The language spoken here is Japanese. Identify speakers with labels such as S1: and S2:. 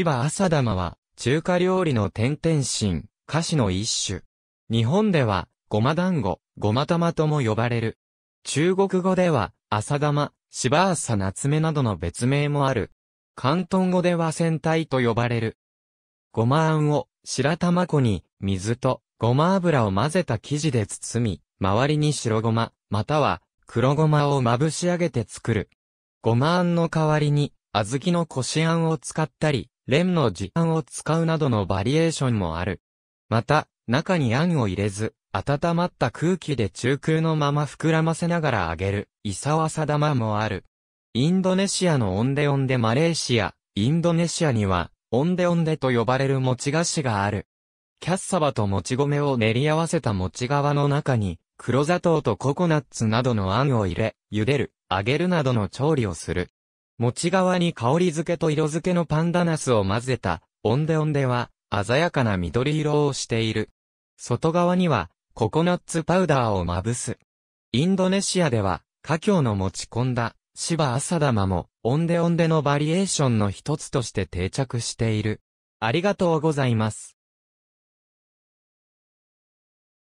S1: 芝浅玉は、中華料理の点々心、菓子の一種。日本では、ごま団子、ごま玉とも呼ばれる。中国語では、浅玉、芝浅夏目などの別名もある。広東語では仙体と呼ばれる。ごまあんを、白玉粉に、水と、ごま油を混ぜた生地で包み、周りに白ごま、または、黒ごまをまぶし上げて作る。ごまあんの代わりに、小豆のこしあんを使ったり、レンの時間を使うなどのバリエーションもある。また、中にあんを入れず、温まった空気で中空のまま膨らませながら揚げる、イサワサ玉もある。インドネシアのオンデオンデマレーシア、インドネシアには、オンデオンデと呼ばれる餅菓子がある。キャッサバともち米を練り合わせた餅皮の中に、黒砂糖とココナッツなどのあんを入れ、茹でる、揚げるなどの調理をする。餅側に香り付けと色付けのパンダナスを混ぜた、オンデオンデは、鮮やかな緑色をしている。外側には、ココナッツパウダーをまぶす。インドネシアでは、華僑の持ち込んだ、芝朝玉も、オンデオンデのバリエーションの一つとして定着している。ありがとうございます。